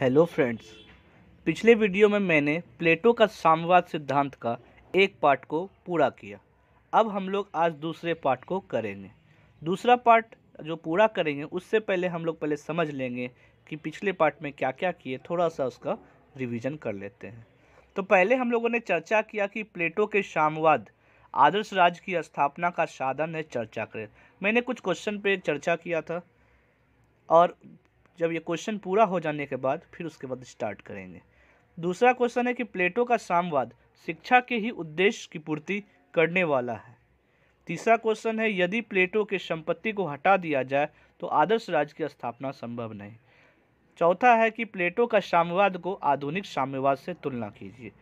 hello friends पिछले video में मैंने प्लेटो का साम्यवाद सिद्धांत का एक पार्ट को पूरा किया अब हम लोग आज दूसरे पार्ट को करेंगे दूसरा पार्ट जो पूरा करेंगे उससे पहले हम लोग पहले समझ लेंगे कि पिछले पार्ट में क्या क्या किए थोड़ा सा उसका रिवीजन कर लेते हैं तो पहले हम लोगों ने चर्चा किया कि प्लेटो के साम्यवाद आदर्श राज्य की स्थापना का साधन है चर्चा करें मैंने कुछ क्वेश्चन पे चर्चा किया था और जब ये क्वेश्चन पूरा हो जाने के बाद फिर उसके बाद स्टार्ट करेंगे दूसरा क्वेश्चन है कि प्लेटो का सामवाद शिक्षा के ही उद्देश्य की पूर्ति करने वाला है तीसरा क्वेश्चन है यदि प्लेटो के संपत्ति को हटा दिया जाए तो आदर्श राज्य की स्थापना संभव नहीं चौथा है कि प्लेटो का साम्यवाद को आधुनिक साम्यवाद से तुलना कीजिए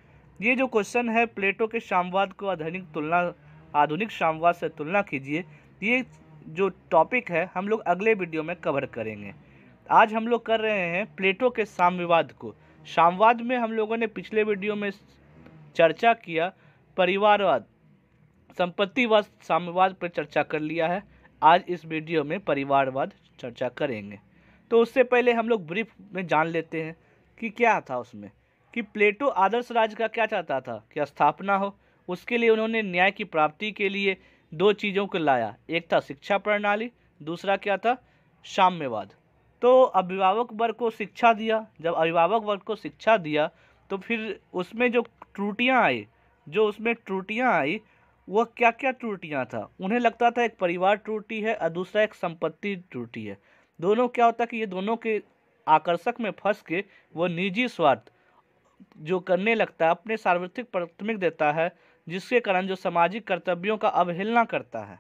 ये जो क्वेश्चन है प्लेटो के साम्यवाद को आधुनिक तुलना आधुनिक साम्यवाद से तुलना कीजिए ये जो टॉपिक है हम लोग अगले वीडियो में कवर करेंगे आज हम लोग कर रहे हैं प्लेटो के साम्यवाद को साम्यवाद में हम लोगों ने पिछले वीडियो में चर्चा किया परिवारवाद संपत्तिवाद साम्यवाद पर चर्चा कर लिया है आज इस वीडियो में परिवारवाद चर्चा करेंगे तो उससे पहले हम लोग ब्रीफ में जान लेते हैं कि क्या था उसमें कि प्लेटो आदर्श राज्य का क्या चाहता था कि स्थापना हो उसके लिए उन्होंने न्याय की प्राप्ति के लिए दो चीज़ों को लाया एक था शिक्षा प्रणाली दूसरा क्या था साम्यवाद तो अभिभावक वर्ग को शिक्षा दिया जब अभिभावक वर्ग को शिक्षा दिया तो फिर उसमें जो त्रुटियाँ आई जो उसमें त्रुटियाँ आई वह क्या क्या त्रुटियाँ था उन्हें लगता था एक परिवार त्रुटि है और दूसरा एक संपत्ति त्रुटि है दोनों क्या होता कि ये दोनों के आकर्षक में फंस के वो निजी स्वार्थ जो करने लगता है अपने सार्वत्रिक प्राथमिक देता है जिसके कारण जो सामाजिक कर्तव्यों का अवहेलना करता है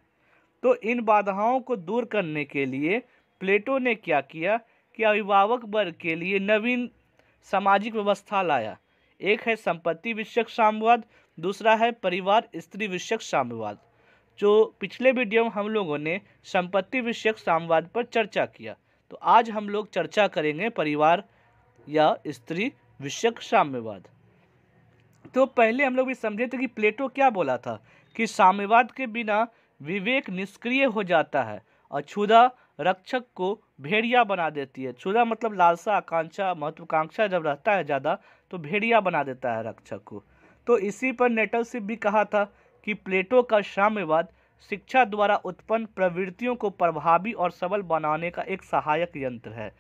तो इन बाधाओं को दूर करने के लिए प्लेटो ने क्या किया कि अभिभावक वर्ग के लिए नवीन सामाजिक व्यवस्था लाया एक है संपत्ति विषयक साम्यवाद दूसरा है परिवार स्त्री विषयक साम्यवाद जो पिछले वीडियो में हम लोगों ने संपत्ति विषयक साम्यवाद पर चर्चा किया तो आज हम लोग चर्चा करेंगे परिवार या स्त्री विषयक साम्यवाद तो पहले हम लोग भी समझे थे कि प्लेटो क्या बोला था कि साम्यवाद के बिना विवेक निष्क्रिय हो जाता है और रक्षक को भेड़िया बना देती है चूल्हा मतलब लालसा आकांक्षा महत्वाकांक्षा जब रहता है ज़्यादा तो भेड़िया बना देता है रक्षक को तो इसी पर नेटल सिप भी कहा था कि प्लेटो का साम्यवाद शिक्षा द्वारा उत्पन्न प्रवृत्तियों को प्रभावी और सबल बनाने का एक सहायक यंत्र है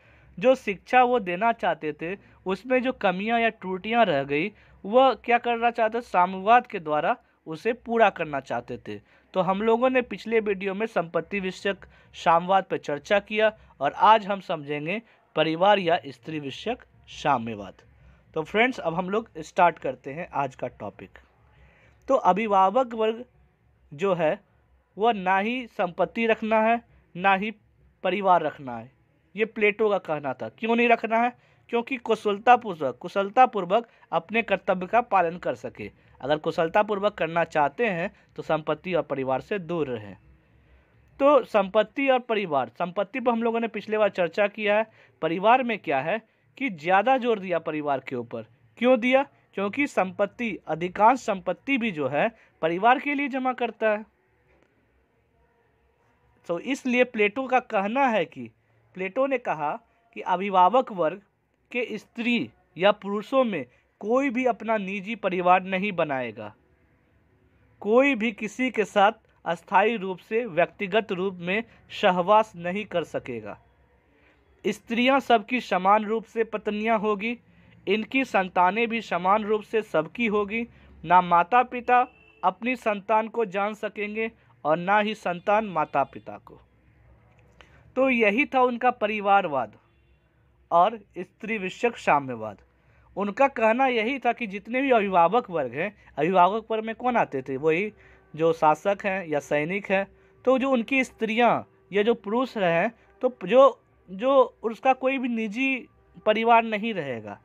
जो शिक्षा वो देना चाहते थे उसमें जो कमियां या त्रुटियां रह गई वह क्या करना चाहते साम्यवाद के द्वारा उसे पूरा करना चाहते थे तो हम लोगों ने पिछले वीडियो में संपत्ति विषयक साम्यवाद पर चर्चा किया और आज हम समझेंगे परिवार या स्त्री विषयक साम्यवाद तो फ्रेंड्स अब हम लोग स्टार्ट करते हैं आज का टॉपिक तो अभिभावक वर्ग जो है वह ना ही संपत्ति रखना है ना ही परिवार रखना है ये प्लेटो का कहना था क्यों नहीं रखना है क्योंकि कुशलतापूर्वक कुशलतापूर्वक अपने कर्तव्य का पालन कर सके अगर कुशलतापूर्वक करना चाहते हैं तो संपत्ति और परिवार से दूर रहें तो संपत्ति और परिवार संपत्ति पर हम लोगों ने पिछले बार चर्चा किया है परिवार में क्या है कि ज़्यादा जोर दिया परिवार के ऊपर क्यों दिया क्योंकि संपत्ति अधिकांश संपत्ति भी जो है परिवार के लिए जमा करता है तो इसलिए प्लेटो का कहना है कि प्लेटो ने कहा कि अभिभावक वर्ग के स्त्री या पुरुषों में कोई भी अपना निजी परिवार नहीं बनाएगा कोई भी किसी के साथ अस्थाई रूप से व्यक्तिगत रूप में सहवास नहीं कर सकेगा स्त्रियां सबकी समान रूप से पत्नियां होगी इनकी संतानें भी समान रूप से सबकी होगी ना माता पिता अपनी संतान को जान सकेंगे और ना ही संतान माता पिता को तो यही था उनका परिवारवाद और स्त्री विषयक साम्यवाद उनका कहना यही था कि जितने भी अभिभावक वर्ग हैं अभिभावक वर्ग में कौन आते थे वही जो शासक हैं या सैनिक हैं तो जो उनकी स्त्रियाँ या जो पुरुष हैं तो जो जो उसका कोई भी निजी परिवार नहीं रहेगा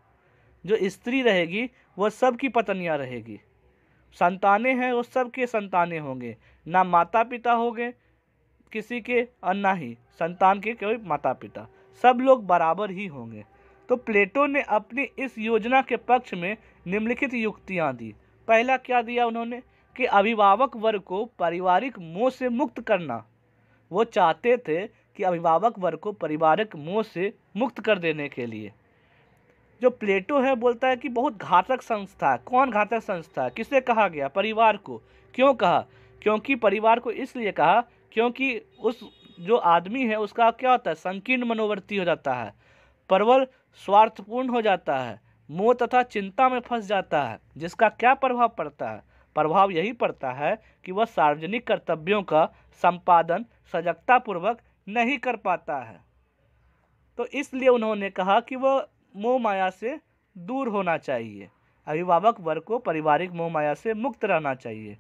जो स्त्री रहेगी वह सबकी पत्नियाँ रहेगी संतानें हैं वो सबके संतानें होंगे ना माता पिता होंगे किसी के और ना ही संतान के कोई माता पिता सब लोग बराबर ही होंगे तो प्लेटो ने अपनी इस योजना के पक्ष में निम्नलिखित युक्तियाँ दी पहला क्या दिया उन्होंने कि अभिभावक वर्ग को पारिवारिक मोह से मुक्त करना वो चाहते थे कि अभिभावक वर्ग को पारिवारिक मोह से मुक्त कर देने के लिए जो प्लेटो है बोलता है कि बहुत घातक संस्था है कौन घातक संस्था है किसे कहा गया परिवार को क्यों कहा क्योंकि परिवार को इसलिए कहा क्योंकि उस जो आदमी है उसका क्या होता है संकीर्ण मनोवृत्ति हो जाता है प्रबल स्वार्थपूर्ण हो जाता है मोह तथा चिंता में फंस जाता है जिसका क्या प्रभाव पड़ता है प्रभाव यही पड़ता है कि वह सार्वजनिक कर्तव्यों का संपादन सजगतापूर्वक नहीं कर पाता है तो इसलिए उन्होंने कहा कि वह मोह माया से दूर होना चाहिए अभिभावक वर्ग को पारिवारिक मोह माया से मुक्त रहना चाहिए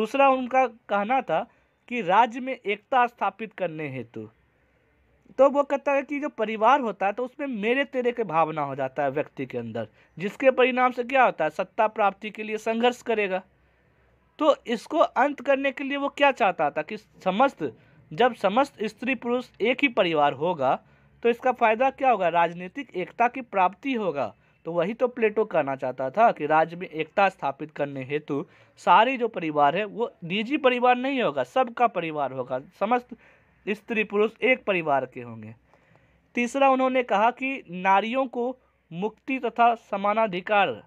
दूसरा उनका कहना था कि राज्य में एकता स्थापित करने हेतु तो वो कहता है कि जो परिवार होता है तो उसमें मेरे तेरे के भावना हो जाता है व्यक्ति के अंदर जिसके परिणाम से क्या होता है सत्ता प्राप्ति के लिए संघर्ष करेगा तो इसको अंत करने के लिए वो क्या चाहता था कि समस्त जब समस्त स्त्री पुरुष एक ही परिवार होगा तो इसका फायदा क्या होगा राजनीतिक एकता की प्राप्ति होगा तो वही तो प्लेटो कहना चाहता था कि राज्य में एकता स्थापित करने हेतु सारी जो परिवार है वो निजी परिवार नहीं होगा सबका परिवार होगा समस्त स्त्री पुरुष एक परिवार के होंगे तीसरा उन्होंने कहा कि नारियों को मुक्ति तथा समानाधिकार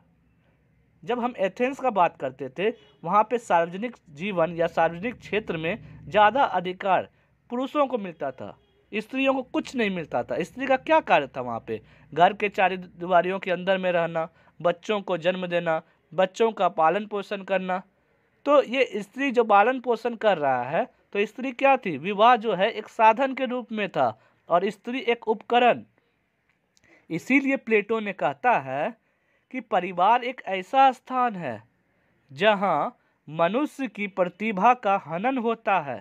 जब हम एथेंस का बात करते थे वहाँ पे सार्वजनिक जीवन या सार्वजनिक क्षेत्र में ज़्यादा अधिकार पुरुषों को मिलता था स्त्रियों को कुछ नहीं मिलता था स्त्री का क्या कार्य था वहाँ पे घर के चार दीवारियों के अंदर में रहना बच्चों को जन्म देना बच्चों का पालन पोषण करना तो ये स्त्री जो पालन पोषण कर रहा है तो स्त्री क्या थी विवाह जो है एक साधन के रूप में था और स्त्री एक उपकरण इसीलिए प्लेटो ने कहता है कि परिवार एक ऐसा स्थान है जहाँ मनुष्य की प्रतिभा का हनन होता है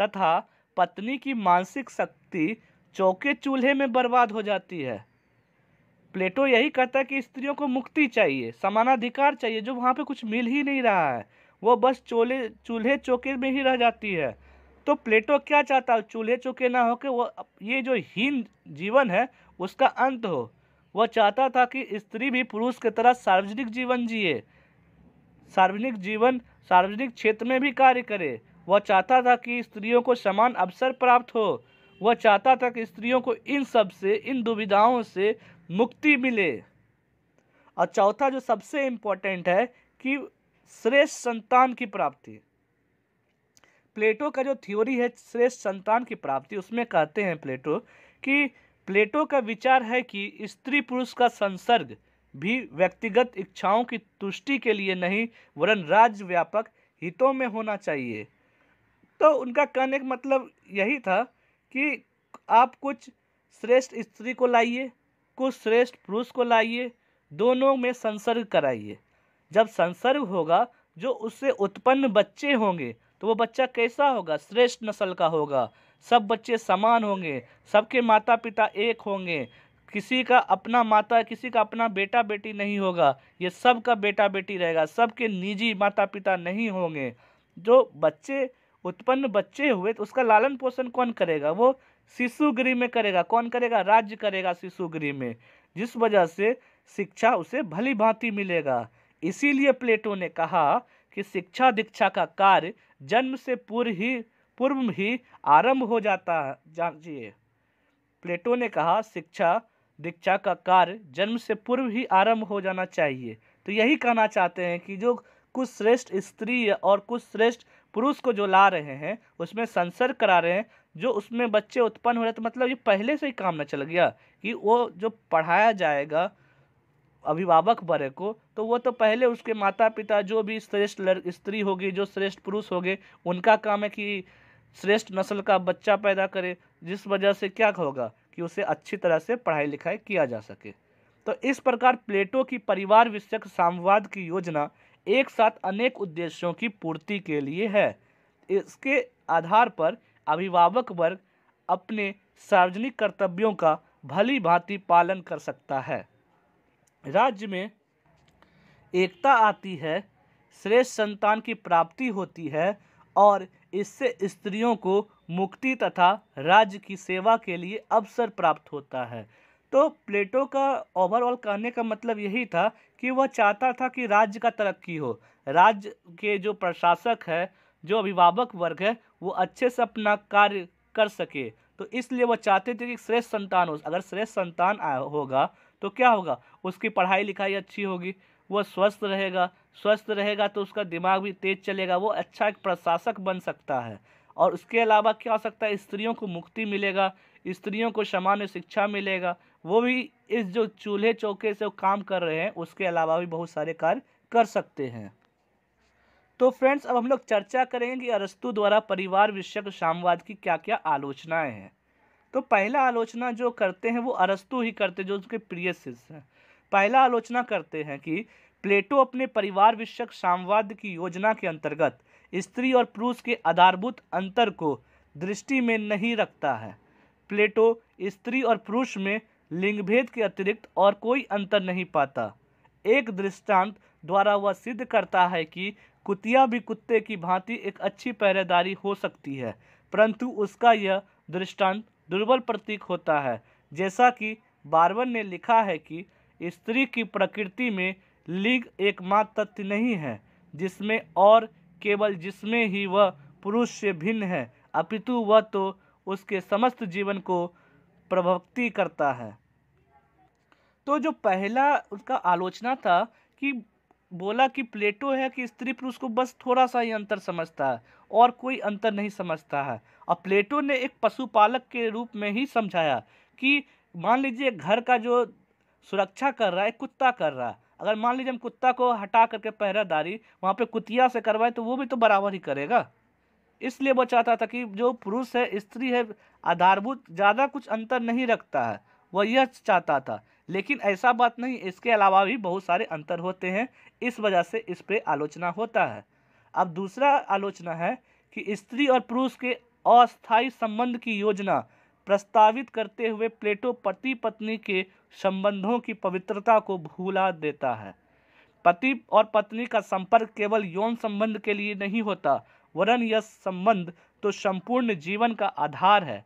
तथा पत्नी की मानसिक शक्ति चौके चूल्हे में बर्बाद हो जाती है प्लेटो यही कहता है कि स्त्रियों को मुक्ति चाहिए समानाधिकार चाहिए जो वहाँ पे कुछ मिल ही नहीं रहा है वो बस चोले चूल्हे चौके में ही रह जाती है तो प्लेटो क्या चाहता है चूल्हे चुके ना हो कि वो ये जो हीन जीवन है उसका अंत हो वह चाहता था कि स्त्री भी पुरुष की तरह सार्वजनिक जीवन जिए सार्वजनिक जीवन सार्वजनिक क्षेत्र में भी कार्य करे वह चाहता था कि स्त्रियों को समान अवसर प्राप्त हो वह चाहता था कि स्त्रियों को इन सब से इन दुविधाओं से मुक्ति मिले और चौथा जो सबसे इम्पोर्टेंट है कि श्रेष्ठ संतान की प्राप्ति प्लेटो का जो थ्योरी है श्रेष्ठ संतान की प्राप्ति उसमें कहते हैं प्लेटो कि प्लेटो का विचार है कि स्त्री पुरुष का संसर्ग भी व्यक्तिगत इच्छाओं की तुष्टि के लिए नहीं वरन राज्य व्यापक हितों में होना चाहिए तो उनका कहने का मतलब यही था कि आप कुछ श्रेष्ठ स्त्री को लाइए कुछ श्रेष्ठ पुरुष को लाइए दोनों में संसर्ग कराइए जब संसर्ग होगा जो उससे उत्पन्न बच्चे होंगे तो वो बच्चा कैसा होगा श्रेष्ठ नस्ल का होगा सब बच्चे समान होंगे सबके माता पिता एक होंगे किसी का अपना माता किसी का अपना बेटा बेटी नहीं होगा ये सब का बेटा बेटी रहेगा सबके निजी माता पिता नहीं होंगे जो बच्चे उत्पन्न बच्चे हुए तो उसका लालन पोषण कौन करेगा वो शिशु गृह में करेगा कौन करेगा राज्य करेगा शिशु गृह में जिस वजह से शिक्षा उसे भली भांति मिलेगा इसीलिए प्लेटो ने कहा कि शिक्षा दीक्षा का कार्य जन्म से पूर्व ही पूर्व ही आरंभ हो जाता है प्लेटो ने कहा शिक्षा दीक्षा का कार्य जन्म से पूर्व ही आरंभ हो जाना चाहिए तो यही कहना चाहते हैं कि जो कुछ श्रेष्ठ स्त्री और कुछ श्रेष्ठ पुरुष को जो ला रहे हैं उसमें संसर्ग करा रहे हैं जो उसमें बच्चे उत्पन्न हो रहे तो मतलब ये पहले से ही काम ना चल गया कि वो जो पढ़ाया जाएगा अभिभावक वर्ग को तो वो तो पहले उसके माता पिता जो भी श्रेष्ठ स्त्री होगी जो श्रेष्ठ पुरुष होंगे उनका काम है कि श्रेष्ठ नस्ल का बच्चा पैदा करे जिस वजह से क्या होगा कि उसे अच्छी तरह से पढ़ाई लिखाई किया जा सके तो इस प्रकार प्लेटो की परिवार विषयक सामवाद की योजना एक साथ अनेक उद्देश्यों की पूर्ति के लिए है इसके आधार पर अभिभावक वर्ग अपने सार्वजनिक कर्तव्यों का भली भांति पालन कर सकता है राज्य में एकता आती है श्रेष्ठ संतान की प्राप्ति होती है और इससे स्त्रियों को मुक्ति तथा राज्य की सेवा के लिए अवसर प्राप्त होता है तो प्लेटो का ओवरऑल कहने का मतलब यही था कि वह चाहता था कि राज्य का तरक्की हो राज्य के जो प्रशासक है जो अभिभावक वर्ग है वो अच्छे से अपना कार्य कर सके तो इसलिए वह चाहते थे कि श्रेष्ठ संतान हो अगर श्रेष्ठ संतान आया होगा तो क्या होगा उसकी पढ़ाई लिखाई अच्छी होगी वह स्वस्थ रहेगा स्वस्थ रहेगा तो उसका दिमाग भी तेज चलेगा वो अच्छा एक प्रशासक बन सकता है और उसके अलावा क्या हो सकता है स्त्रियों को मुक्ति मिलेगा स्त्रियों को सामान्य शिक्षा मिलेगा वो भी इस जो चूल्हे चौके से वो काम कर रहे हैं उसके अलावा भी बहुत सारे कार्य कर सकते हैं तो फ्रेंड्स अब हम लोग चर्चा करेंगे कि अरस्तु द्वारा परिवार विषयक सामवाद की क्या क्या आलोचनाएँ हैं तो पहला आलोचना जो करते हैं वो अरस्तु ही करते जो उसके प्रिय शिष्य हैं पहला आलोचना करते हैं कि प्लेटो अपने परिवार विषयक सामवाद की योजना के अंतर्गत स्त्री और पुरुष के आधारभूत अंतर को दृष्टि में नहीं रखता है प्लेटो स्त्री और पुरुष में लिंगभेद के अतिरिक्त और कोई अंतर नहीं पाता एक दृष्टांत द्वारा वह सिद्ध करता है कि कुतिया भी कुत्ते की भांति एक अच्छी पहरेदारी हो सकती है परंतु उसका यह दृष्टांत दुर्बल प्रतीक होता है जैसा कि बारवन ने लिखा है कि स्त्री की प्रकृति में लिंग एकमात्र तथ्य नहीं है जिसमें और केवल जिसमें ही वह पुरुष से भिन्न है अपितु वह तो उसके समस्त जीवन को प्रभक्ति करता है तो जो पहला उसका आलोचना था कि बोला कि प्लेटो है कि स्त्री पुरुष को बस थोड़ा सा ही अंतर समझता है और कोई अंतर नहीं समझता है और प्लेटो ने एक पशुपालक के रूप में ही समझाया कि मान लीजिए घर का जो सुरक्षा कर रहा है कुत्ता कर रहा है अगर मान लीजिए हम कुत्ता को हटा करके पहरादारी वहाँ पे कुतिया से करवाएं तो वो भी तो बराबर ही करेगा इसलिए वो चाहता था कि जो पुरुष है स्त्री है आधारभूत ज़्यादा कुछ अंतर नहीं रखता है वह यह चाहता था लेकिन ऐसा बात नहीं इसके अलावा भी बहुत सारे अंतर होते हैं इस वजह से इस पर आलोचना होता है अब दूसरा आलोचना है कि स्त्री और पुरुष के अस्थायी संबंध की योजना प्रस्तावित करते हुए प्लेटो पति पत्नी के संबंधों की पवित्रता को भूला देता है पति और पत्नी का संपर्क केवल यौन संबंध के लिए नहीं होता वरन यह संबंध तो संपूर्ण जीवन का आधार है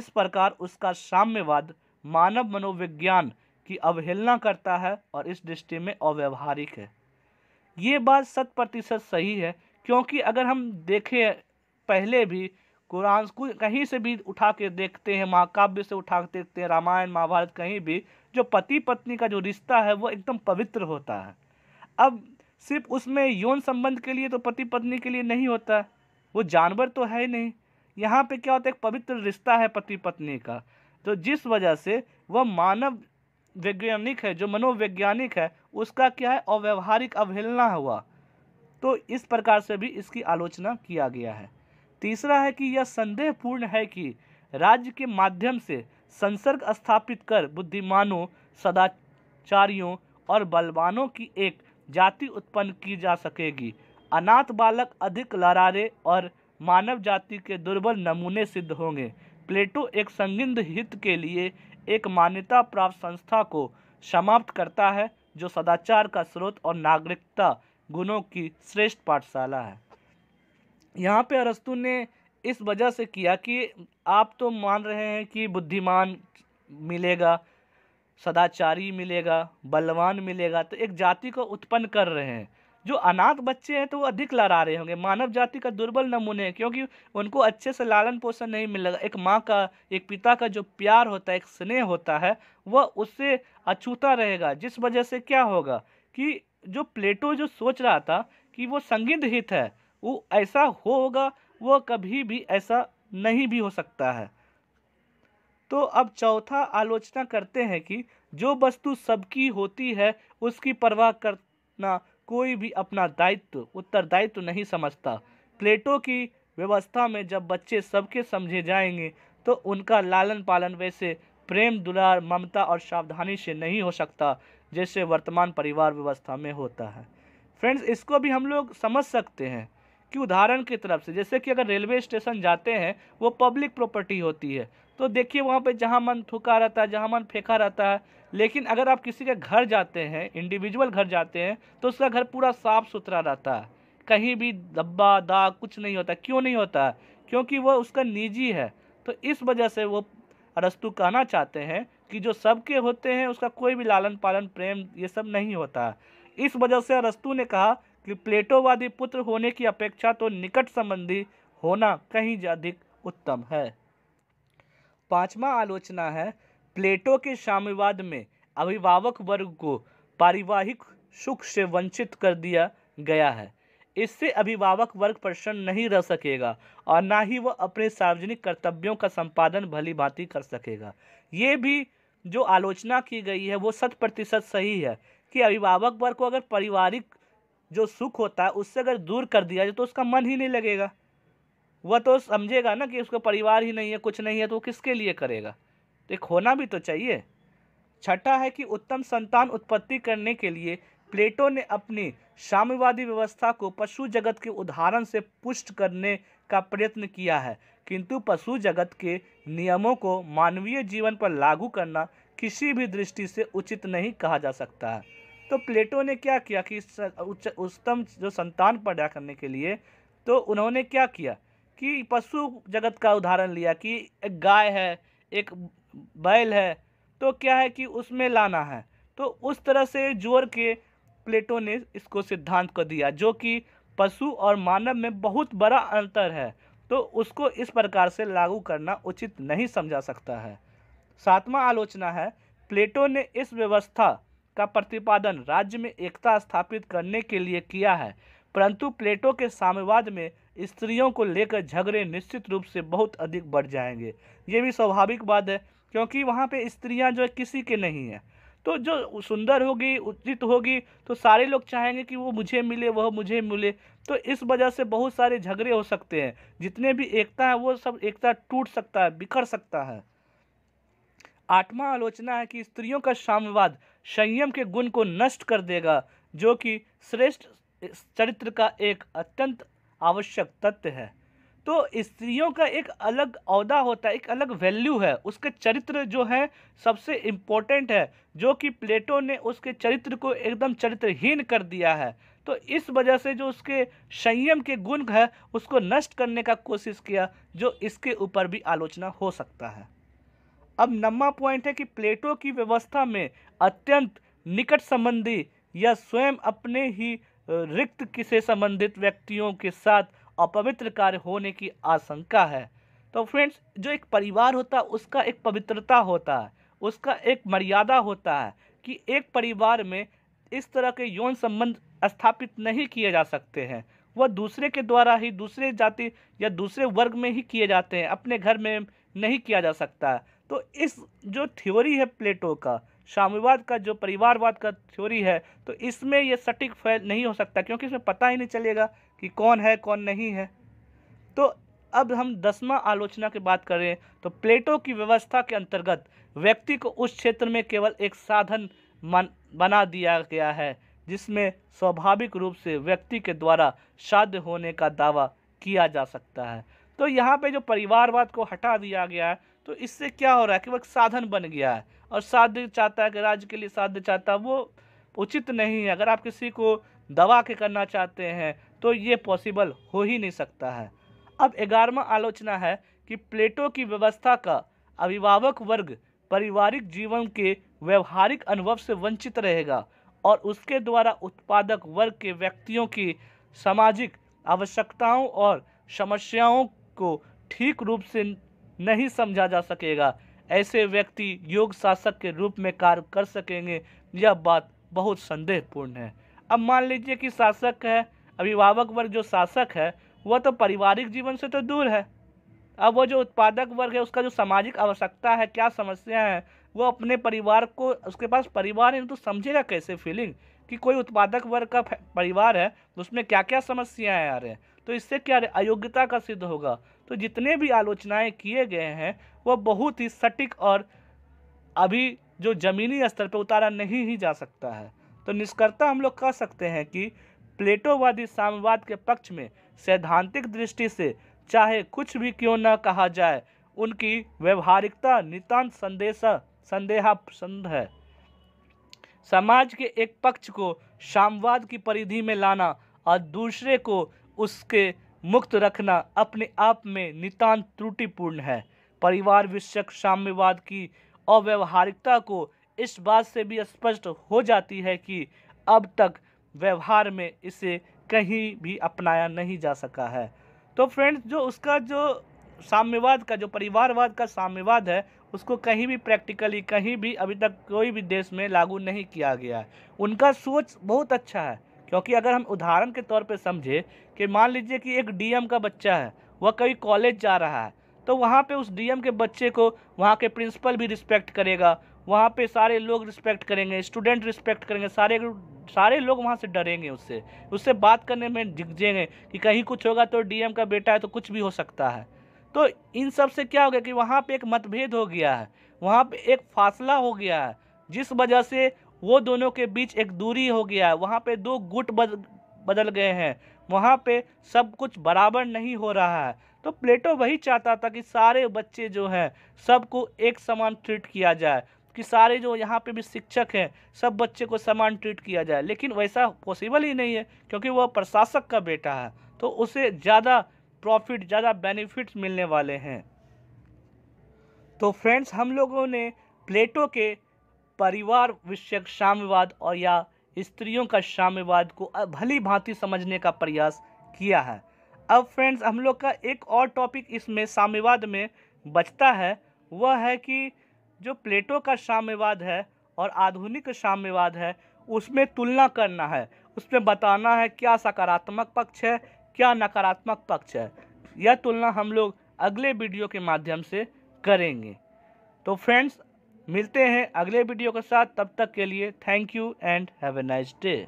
इस प्रकार उसका साम्यवाद मानव मनोविज्ञान की अवहेलना करता है और इस दृष्टि में अव्यवहारिक है ये बात शत प्रतिशत सही है क्योंकि अगर हम देखें पहले भी कुरान कहीं से भी उठा के देखते हैं महाकाव्य से उठा के देखते हैं रामायण महाभारत कहीं भी जो पति पत्नी का जो रिश्ता है वो एकदम पवित्र होता है अब सिर्फ उसमें यौन संबंध के लिए तो पति पत्नी के लिए नहीं होता वो जानवर तो है ही नहीं यहाँ पे क्या होता है एक पवित्र रिश्ता है पति पत्नी का तो जिस वजह से वह मानव वैज्ञानिक है जो मनोवैज्ञानिक है उसका क्या है अव्यवहारिक अवहेलना हुआ तो इस प्रकार से भी इसकी आलोचना किया गया है तीसरा है कि यह संदेह पूर्ण है कि राज्य के माध्यम से संसर्ग स्थापित कर बुद्धिमानों सदाचारियों और बलवानों की एक जाति उत्पन्न की जा सकेगी अनाथ बालक अधिक लरारे और मानव जाति के दुर्बल नमूने सिद्ध होंगे प्लेटो एक संगिंद हित के लिए एक मान्यता प्राप्त संस्था को समाप्त करता है जो सदाचार का स्रोत और नागरिकता गुणों की श्रेष्ठ पाठशाला है यहाँ पे अरस्तु ने इस वजह से किया कि आप तो मान रहे हैं कि बुद्धिमान मिलेगा सदाचारी मिलेगा बलवान मिलेगा तो एक जाति को उत्पन्न कर रहे हैं जो अनाथ बच्चे हैं तो वो अधिक लड़ा रहे होंगे मानव जाति का दुर्बल नमूने हैं क्योंकि उनको अच्छे से लालन पोषण नहीं मिलेगा एक माँ का एक पिता का जो प्यार होता है एक स्नेह होता है वह उससे अछूता रहेगा जिस वजह से क्या होगा कि जो प्लेटो जो सोच रहा था कि वो संगीत हित है वो ऐसा होगा वो कभी भी ऐसा नहीं भी हो सकता है तो अब चौथा आलोचना करते हैं कि जो वस्तु सबकी होती है उसकी परवाह करना कोई भी अपना दायित्व उत्तरदायित्व नहीं समझता प्लेटो की व्यवस्था में जब बच्चे सबके समझे जाएंगे तो उनका लालन पालन वैसे प्रेम दुलार ममता और सावधानी से नहीं हो सकता जैसे वर्तमान परिवार व्यवस्था में होता है फ्रेंड्स इसको भी हम लोग समझ सकते हैं कि उदाहरण की तरफ से जैसे कि अगर रेलवे स्टेशन जाते हैं वो पब्लिक प्रॉपर्टी होती है तो देखिए वहाँ पे जहाँ मन थूका रहता है जहाँ मन फेंका रहता है लेकिन अगर आप किसी के घर जाते हैं इंडिविजुअल घर जाते हैं तो उसका घर पूरा साफ सुथरा रहता है कहीं भी धब्बा दाग कुछ नहीं होता क्यों नहीं होता क्योंकि वह उसका निजी है तो इस वजह से वो अरस्तु कहना चाहते हैं कि जो सबके होते हैं उसका कोई भी लालन पालन प्रेम ये सब नहीं होता इस वजह से अरस्तु ने कहा कि प्लेटोवादी पुत्र होने की अपेक्षा तो निकट संबंधी होना कहीं अधिक उत्तम है पांचवा आलोचना है प्लेटो के साम्यवाद में अभिभावक वर्ग को पारिवाहिक सुख से वंचित कर दिया गया है इससे अभिभावक वर्ग प्रसन्न नहीं रह सकेगा और ना ही वह अपने सार्वजनिक कर्तव्यों का संपादन भली भांति कर सकेगा ये भी जो आलोचना की गई है वो शत प्रतिशत सही है कि अभिभावक वर्ग को अगर पारिवारिक जो सुख होता है उससे अगर दूर कर दिया जाए तो उसका मन ही नहीं लगेगा वह तो समझेगा ना कि उसका परिवार ही नहीं है कुछ नहीं है तो वो किसके लिए करेगा तो एक होना भी तो चाहिए छठा है कि उत्तम संतान उत्पत्ति करने के लिए प्लेटो ने अपनी साम्यवादी व्यवस्था को पशु जगत के उदाहरण से पुष्ट करने का प्रयत्न किया है किंतु पशु जगत के नियमों को मानवीय जीवन पर लागू करना किसी भी दृष्टि से उचित नहीं कहा जा सकता है तो प्लेटो ने क्या किया कि उच्च उच्चतम जो संतान पैदा करने के लिए तो उन्होंने क्या किया कि पशु जगत का उदाहरण लिया कि एक गाय है एक बैल है तो क्या है कि उसमें लाना है तो उस तरह से जोर के प्लेटो ने इसको सिद्धांत को दिया जो कि पशु और मानव में बहुत बड़ा अंतर है तो उसको इस प्रकार से लागू करना उचित नहीं समझा सकता है सातवां आलोचना है प्लेटो ने इस व्यवस्था का प्रतिपादन राज्य में एकता स्थापित करने के लिए किया है परंतु प्लेटो के साम्यवाद में स्त्रियों को लेकर झगड़े निश्चित रूप से बहुत अधिक बढ़ जाएंगे ये भी स्वाभाविक बात है क्योंकि वहाँ पे स्त्रियाँ जो है किसी के नहीं हैं तो जो सुंदर होगी उचित होगी तो सारे लोग चाहेंगे कि वो मुझे मिले वह मुझे मिले तो इस वजह से बहुत सारे झगड़े हो सकते हैं जितने भी एकता है वो सब एकता टूट सकता है बिखर सकता है आठवां आलोचना है कि स्त्रियों का साम्यवाद संयम के गुण को नष्ट कर देगा जो कि श्रेष्ठ चरित्र का एक अत्यंत आवश्यक तत्व है तो स्त्रियों का एक अलग अहदा होता है एक अलग वैल्यू है उसके चरित्र जो है सबसे इम्पोर्टेंट है जो कि प्लेटो ने उसके चरित्र को एकदम चरित्रहीन कर दिया है तो इस वजह से जो उसके संयम के गुण है उसको नष्ट करने का कोशिश किया जो इसके ऊपर भी आलोचना हो सकता है अब नवा पॉइंट है कि प्लेटो की व्यवस्था में अत्यंत निकट संबंधी या स्वयं अपने ही रिक्त किसे संबंधित व्यक्तियों के साथ अपवित्र कार्य होने की आशंका है तो फ्रेंड्स जो एक परिवार होता है उसका एक पवित्रता होता है उसका एक मर्यादा होता है कि एक परिवार में इस तरह के यौन संबंध स्थापित नहीं किए जा सकते हैं वह दूसरे के द्वारा ही दूसरे जाति या दूसरे वर्ग में ही किए जाते हैं अपने घर में नहीं किया जा सकता तो इस जो थ्योरी है प्लेटो का साम्यवाद का जो परिवारवाद का थ्योरी है तो इसमें यह सटीक फैल नहीं हो सकता क्योंकि इसमें पता ही नहीं चलेगा कि कौन है कौन नहीं है तो अब हम दसवा आलोचना की बात करें तो प्लेटो की व्यवस्था के अंतर्गत व्यक्ति को उस क्षेत्र में केवल एक साधन मन बना दिया गया है जिसमें स्वाभाविक रूप से व्यक्ति के द्वारा साध्य होने का दावा किया जा सकता है तो यहाँ पे जो परिवारवाद को हटा दिया गया है तो इससे क्या हो रहा है कि वो एक साधन बन गया है और साध्य चाहता है कि राज्य के लिए साध्य चाहता है वो उचित नहीं है अगर आप किसी को दबा के करना चाहते हैं तो ये पॉसिबल हो ही नहीं सकता है अब ग्यारहवा आलोचना है कि प्लेटो की व्यवस्था का अभिभावक वर्ग पारिवारिक जीवन के व्यवहारिक अनुभव से वंचित रहेगा और उसके द्वारा उत्पादक वर्ग के व्यक्तियों की सामाजिक आवश्यकताओं और समस्याओं को ठीक रूप से नहीं समझा जा सकेगा ऐसे व्यक्ति योग शासक के रूप में कार्य कर सकेंगे यह बात बहुत संदेहपूर्ण है अब मान लीजिए कि शासक है अभिभावक वर्ग जो शासक है वह तो पारिवारिक जीवन से तो दूर है अब वो जो उत्पादक वर्ग है उसका जो सामाजिक आवश्यकता है क्या समस्या है वो अपने परिवार को उसके पास परिवार है तो समझेगा कैसे फीलिंग कि कोई उत्पादक वर्ग का परिवार है उसमें क्या क्या समस्याएं आ रहे हैं तो इससे क्या अयोग्यता का सिद्ध होगा तो जितने भी आलोचनाएं किए गए हैं वो बहुत ही सटीक और अभी जो ज़मीनी स्तर पर उतारा नहीं ही जा सकता है तो निष्कर्ता हम लोग कह सकते हैं कि प्लेटोवादी साम्यवाद के पक्ष में सैद्धांतिक दृष्टि से चाहे कुछ भी क्यों न कहा जाए उनकी व्यवहारिकता नितांत संदेश संदेहापसंद है समाज के एक पक्ष को सामवाद की परिधि में लाना और दूसरे को उसके मुक्त रखना अपने आप में नितांत त्रुटिपूर्ण है परिवार विषयक साम्यवाद की अव्यवहारिकता को इस बात से भी स्पष्ट हो जाती है कि अब तक व्यवहार में इसे कहीं भी अपनाया नहीं जा सका है तो फ्रेंड्स जो उसका जो साम्यवाद का जो परिवारवाद का साम्यवाद है उसको कहीं भी प्रैक्टिकली कहीं भी अभी तक कोई भी देश में लागू नहीं किया गया है उनका सोच बहुत अच्छा है क्योंकि अगर हम उदाहरण के तौर पर समझे कि मान लीजिए कि एक डी का बच्चा है वह कभी कॉलेज जा रहा है तो वहाँ पे उस डीएम के बच्चे को वहाँ के प्रिंसिपल भी रिस्पेक्ट करेगा वहाँ पे सारे लोग रिस्पेक्ट करेंगे स्टूडेंट रिस्पेक्ट करेंगे सारे सारे लोग वहाँ से डरेंगे उससे उससे बात करने में झिझेंगे कि कहीं कुछ होगा तो डीएम का बेटा है तो कुछ भी हो सकता है तो इन सब से क्या हो गया कि वहाँ पे एक मतभेद हो गया है वहाँ पे एक फासला हो गया है जिस वजह से वो दोनों के बीच एक दूरी हो गया है वहाँ पे दो गुट बदल बदल गए हैं वहाँ पे सब कुछ बराबर नहीं हो रहा है तो प्लेटो वही चाहता था कि सारे बच्चे जो हैं सबको एक समान ट्रीट किया जाए कि सारे जो यहाँ पे भी शिक्षक हैं सब बच्चे को समान ट्रीट किया जाए लेकिन वैसा पॉसिबल ही नहीं है क्योंकि वह प्रशासक का बेटा है तो उसे ज़्यादा प्रॉफिट ज़्यादा बेनिफिट्स मिलने वाले हैं तो फ्रेंड्स हम लोगों ने प्लेटो के परिवार विषयक साम्यवाद और या स्त्रियों का साम्यवाद को भली भांति समझने का प्रयास किया है अब फ्रेंड्स हम लोग का एक और टॉपिक इसमें साम्यवाद में बचता है वह है कि जो प्लेटो का साम्यवाद है और आधुनिक साम्यवाद है उसमें तुलना करना है उसमें बताना है क्या सकारात्मक पक्ष है क्या नकारात्मक पक्ष है यह तुलना हम लोग अगले वीडियो के माध्यम से करेंगे तो फ्रेंड्स मिलते हैं अगले वीडियो के साथ तब तक के लिए thank you and have a nice day